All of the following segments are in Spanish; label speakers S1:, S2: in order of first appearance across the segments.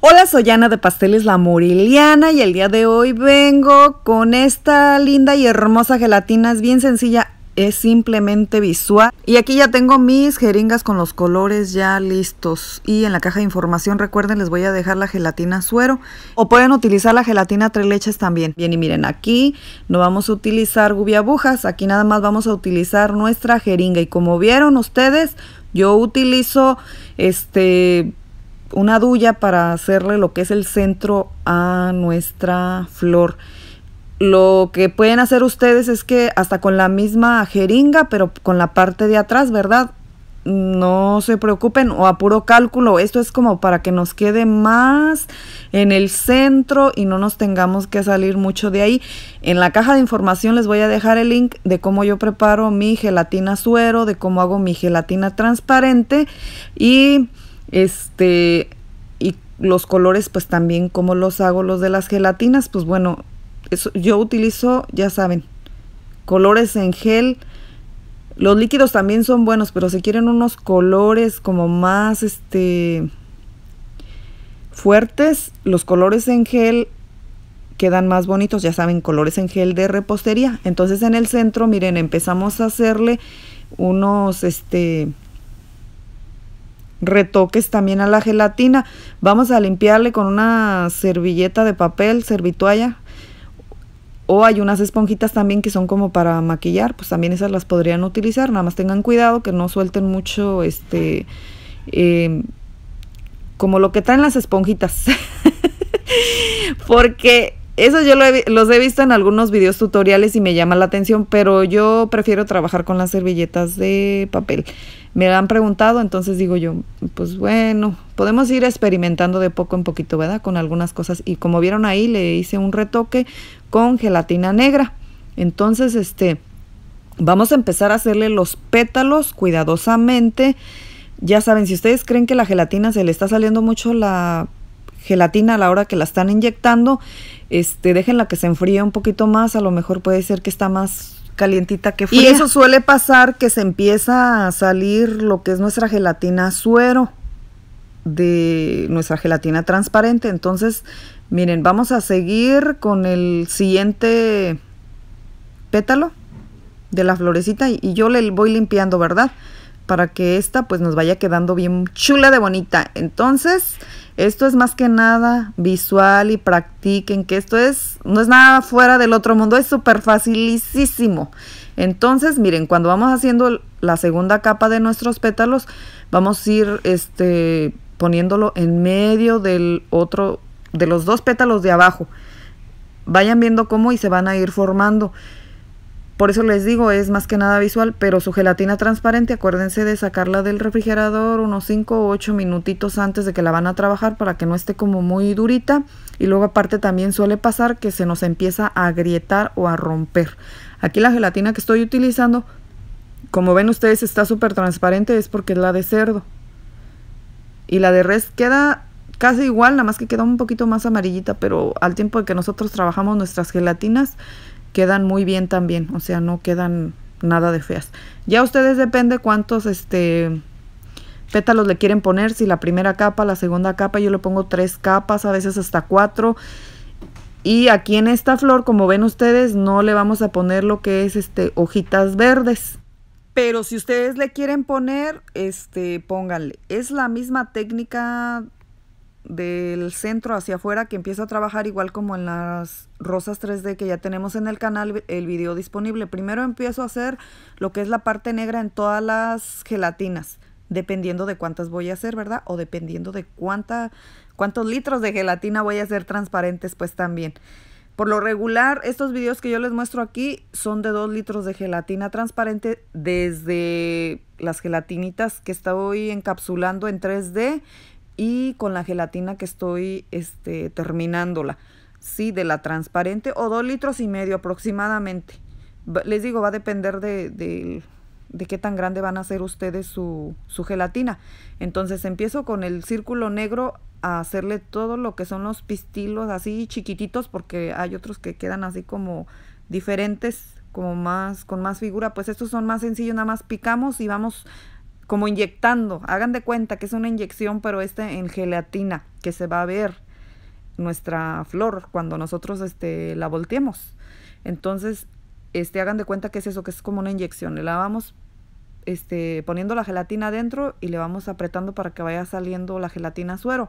S1: Hola, soy Ana de Pasteles La Muriliana y el día de hoy vengo con esta linda y hermosa gelatina. Es bien sencilla, es simplemente visual. Y aquí ya tengo mis jeringas con los colores ya listos. Y en la caja de información, recuerden, les voy a dejar la gelatina suero. O pueden utilizar la gelatina tres leches también. Bien, y miren, aquí no vamos a utilizar gubiabujas. Aquí nada más vamos a utilizar nuestra jeringa. Y como vieron ustedes, yo utilizo este una duya para hacerle lo que es el centro a nuestra flor. Lo que pueden hacer ustedes es que hasta con la misma jeringa, pero con la parte de atrás, ¿verdad? No se preocupen o a puro cálculo. Esto es como para que nos quede más en el centro y no nos tengamos que salir mucho de ahí. En la caja de información les voy a dejar el link de cómo yo preparo mi gelatina suero, de cómo hago mi gelatina transparente y este, y los colores, pues también, como los hago los de las gelatinas? Pues bueno, yo utilizo, ya saben, colores en gel. Los líquidos también son buenos, pero si quieren unos colores como más, este, fuertes, los colores en gel quedan más bonitos, ya saben, colores en gel de repostería. Entonces en el centro, miren, empezamos a hacerle unos, este, retoques también a la gelatina. Vamos a limpiarle con una servilleta de papel, servitualla. O hay unas esponjitas también que son como para maquillar, pues también esas las podrían utilizar. Nada más tengan cuidado que no suelten mucho este... Em, como lo que traen las esponjitas. Porque eso yo los he visto en algunos videos tutoriales y me llama la atención, pero yo prefiero trabajar con las servilletas de papel me han preguntado, entonces digo yo, pues bueno, podemos ir experimentando de poco en poquito, ¿verdad? Con algunas cosas. Y como vieron ahí, le hice un retoque con gelatina negra. Entonces, este, vamos a empezar a hacerle los pétalos cuidadosamente. Ya saben, si ustedes creen que la gelatina se le está saliendo mucho la gelatina a la hora que la están inyectando, este, déjenla que se enfríe un poquito más, a lo mejor puede ser que está más calientita que fue Y eso suele pasar que se empieza a salir lo que es nuestra gelatina suero de nuestra gelatina transparente. Entonces, miren, vamos a seguir con el siguiente pétalo de la florecita y yo le voy limpiando, ¿verdad? para que esta pues nos vaya quedando bien chula de bonita. Entonces, esto es más que nada visual y practiquen que esto es, no es nada fuera del otro mundo, es súper facilísimo. Entonces, miren, cuando vamos haciendo la segunda capa de nuestros pétalos, vamos a ir este, poniéndolo en medio del otro, de los dos pétalos de abajo. Vayan viendo cómo y se van a ir formando. Por eso les digo, es más que nada visual, pero su gelatina transparente, acuérdense de sacarla del refrigerador unos 5 o 8 minutitos antes de que la van a trabajar para que no esté como muy durita. Y luego aparte también suele pasar que se nos empieza a agrietar o a romper. Aquí la gelatina que estoy utilizando, como ven ustedes está súper transparente, es porque es la de cerdo. Y la de res queda casi igual, nada más que queda un poquito más amarillita, pero al tiempo de que nosotros trabajamos nuestras gelatinas, quedan muy bien también, o sea, no quedan nada de feas. Ya ustedes depende cuántos este pétalos le quieren poner, si la primera capa, la segunda capa, yo le pongo tres capas, a veces hasta cuatro. Y aquí en esta flor, como ven ustedes, no le vamos a poner lo que es este hojitas verdes. Pero si ustedes le quieren poner, este, pónganle. Es la misma técnica del centro hacia afuera que empiezo a trabajar igual como en las rosas 3D que ya tenemos en el canal el video disponible. Primero empiezo a hacer lo que es la parte negra en todas las gelatinas, dependiendo de cuántas voy a hacer, ¿verdad? O dependiendo de cuánta, cuántos litros de gelatina voy a hacer transparentes pues también. Por lo regular, estos videos que yo les muestro aquí son de 2 litros de gelatina transparente desde las gelatinitas que estoy encapsulando en 3D y con la gelatina que estoy este, terminándola. Sí, de la transparente o dos litros y medio aproximadamente. Les digo, va a depender de, qué tan grande van a ser ustedes su, su gelatina. Entonces empiezo con el círculo negro a hacerle todo lo que son los pistilos así chiquititos porque hay otros que quedan así como diferentes como más con más figura pues estos son más sencillos nada más picamos y vamos como inyectando. Hagan de cuenta que es una inyección, pero este en gelatina, que se va a ver nuestra flor cuando nosotros este, la volteemos. Entonces, este, hagan de cuenta que es eso, que es como una inyección. Le vamos este, poniendo la gelatina adentro y le vamos apretando para que vaya saliendo la gelatina suero.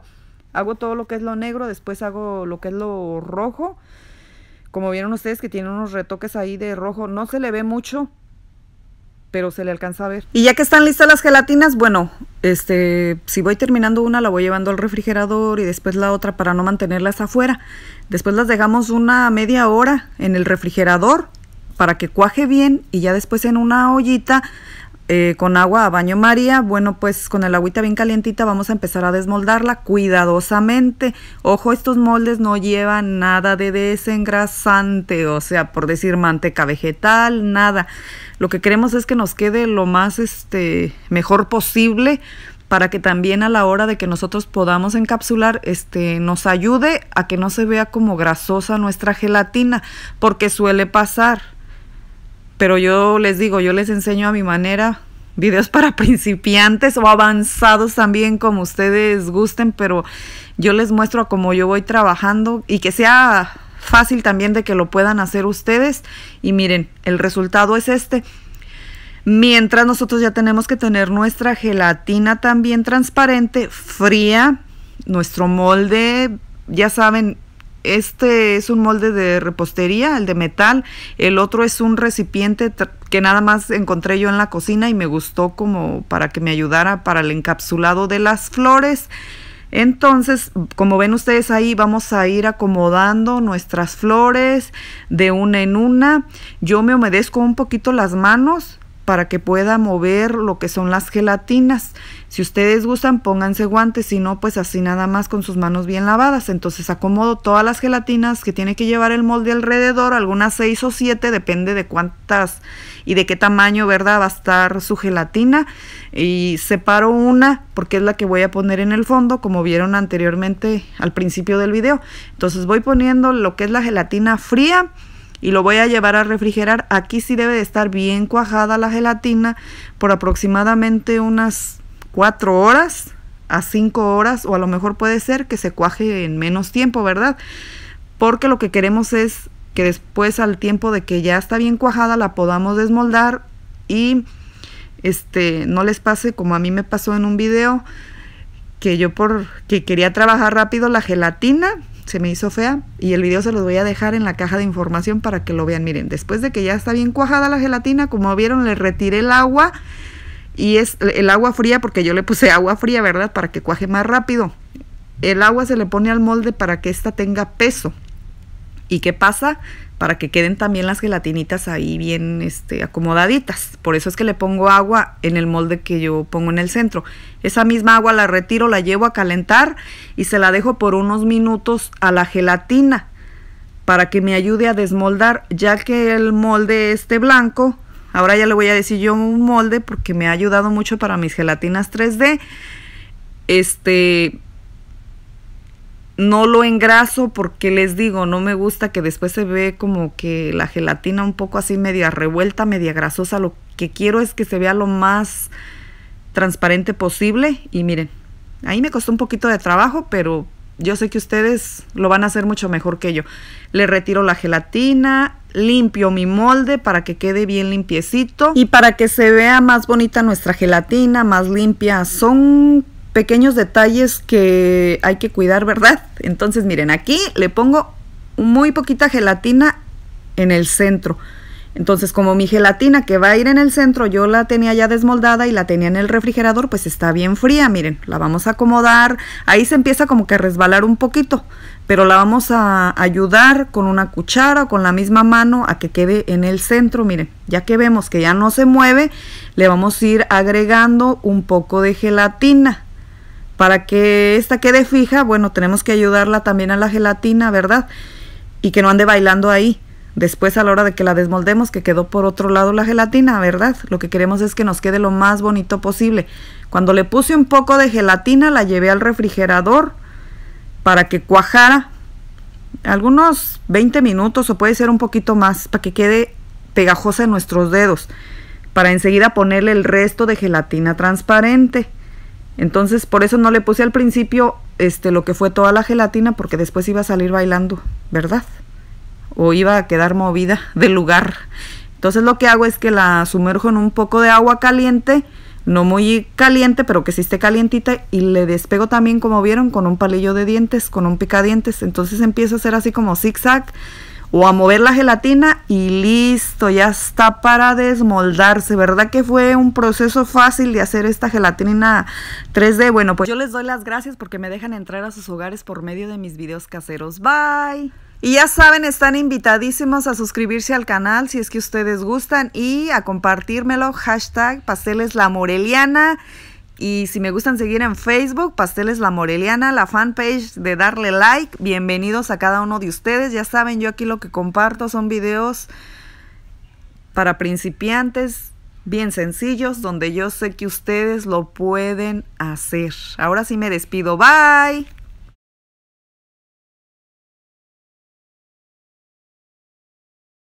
S1: Hago todo lo que es lo negro, después hago lo que es lo rojo. Como vieron ustedes que tiene unos retoques ahí de rojo, no se le ve mucho, pero se le alcanza a ver. Y ya que están listas las gelatinas, bueno, este, si voy terminando una la voy llevando al refrigerador y después la otra para no mantenerlas afuera. Después las dejamos una media hora en el refrigerador para que cuaje bien y ya después en una ollita eh, con agua a baño María. Bueno, pues con el agüita bien calientita vamos a empezar a desmoldarla cuidadosamente. Ojo, estos moldes no llevan nada de desengrasante, o sea, por decir manteca vegetal, nada. Lo que queremos es que nos quede lo más este mejor posible para que también a la hora de que nosotros podamos encapsular, este, nos ayude a que no se vea como grasosa nuestra gelatina, porque suele pasar. Pero yo les digo, yo les enseño a mi manera videos para principiantes o avanzados también como ustedes gusten, pero yo les muestro cómo yo voy trabajando y que sea fácil también de que lo puedan hacer ustedes. Y miren, el resultado es este. Mientras nosotros ya tenemos que tener nuestra gelatina también transparente, fría, nuestro molde, ya saben, este es un molde de repostería, el de metal. El otro es un recipiente que nada más encontré yo en la cocina y me gustó como para que me ayudara para el encapsulado de las flores. Entonces, como ven ustedes ahí, vamos a ir acomodando nuestras flores de una en una. Yo me humedezco un poquito las manos para que pueda mover lo que son las gelatinas. Si ustedes gustan, pónganse guantes, si no, pues así nada más con sus manos bien lavadas. Entonces acomodo todas las gelatinas que tiene que llevar el molde alrededor, algunas seis o siete depende de cuántas y de qué tamaño, ¿verdad? Va a estar su gelatina. Y separo una porque es la que voy a poner en el fondo, como vieron anteriormente al principio del video. Entonces voy poniendo lo que es la gelatina fría y lo voy a llevar a refrigerar. Aquí sí debe de estar bien cuajada la gelatina por aproximadamente unas 4 horas a 5 horas o a lo mejor puede ser que se cuaje en menos tiempo, ¿verdad? Porque lo que queremos es que después al tiempo de que ya está bien cuajada la podamos desmoldar y este no les pase como a mí me pasó en un video que yo por que quería trabajar rápido la gelatina se me hizo fea y el video se los voy a dejar en la caja de información para que lo vean. Miren, después de que ya está bien cuajada la gelatina, como vieron, le retiré el agua y es el agua fría porque yo le puse agua fría, ¿verdad? Para que cuaje más rápido. El agua se le pone al molde para que ésta tenga peso. ¿Y qué pasa? Para que queden también las gelatinitas ahí bien este, acomodaditas. Por eso es que le pongo agua en el molde que yo pongo en el centro. Esa misma agua la retiro, la llevo a calentar y se la dejo por unos minutos a la gelatina para que me ayude a desmoldar, ya que el molde esté blanco, ahora ya le voy a decir yo un molde porque me ha ayudado mucho para mis gelatinas 3D. Este, no lo engraso porque les digo, no me gusta que después se ve como que la gelatina un poco así media revuelta, media grasosa. Lo que quiero es que se vea lo más transparente posible. Y miren, ahí me costó un poquito de trabajo, pero yo sé que ustedes lo van a hacer mucho mejor que yo. Le retiro la gelatina, limpio mi molde para que quede bien limpiecito y para que se vea más bonita nuestra gelatina, más limpia. Son pequeños detalles que hay que cuidar, ¿verdad? Entonces, miren, aquí le pongo muy poquita gelatina en el centro. Entonces, como mi gelatina que va a ir en el centro, yo la tenía ya desmoldada y la tenía en el refrigerador, pues está bien fría, miren, la vamos a acomodar, ahí se empieza como que a resbalar un poquito, pero la vamos a ayudar con una cuchara o con la misma mano a que quede en el centro, miren, ya que vemos que ya no se mueve, le vamos a ir agregando un poco de gelatina. Para que esta quede fija, bueno, tenemos que ayudarla también a la gelatina, ¿verdad? Y que no ande bailando ahí. Después a la hora de que la desmoldemos, que quedó por otro lado la gelatina, ¿verdad? Lo que queremos es que nos quede lo más bonito posible. Cuando le puse un poco de gelatina, la llevé al refrigerador para que cuajara algunos 20 minutos o puede ser un poquito más para que quede pegajosa en nuestros dedos. Para enseguida ponerle el resto de gelatina transparente. Entonces, por eso no le puse al principio este, lo que fue toda la gelatina, porque después iba a salir bailando, ¿verdad? O iba a quedar movida del lugar. Entonces lo que hago es que la sumerjo en un poco de agua caliente, no muy caliente, pero que sí esté calientita, y le despego también, como vieron, con un palillo de dientes, con un picadientes. Entonces empiezo a hacer así como zigzag o a mover la gelatina y listo, ya está para desmoldarse. ¿Verdad que fue un proceso fácil de hacer esta gelatina 3D? Bueno, pues yo les doy las gracias porque me dejan entrar a sus hogares por medio de mis videos caseros. Bye. Y ya saben, están invitadísimos a suscribirse al canal si es que ustedes gustan y a compartírmelo. Hashtag pasteles la moreliana. Y si me gustan seguir en Facebook, Pasteles La Moreliana, la fanpage de darle like. Bienvenidos a cada uno de ustedes. Ya saben, yo aquí lo que comparto son videos para principiantes, bien sencillos, donde yo sé que ustedes lo pueden hacer. Ahora sí me despido. Bye.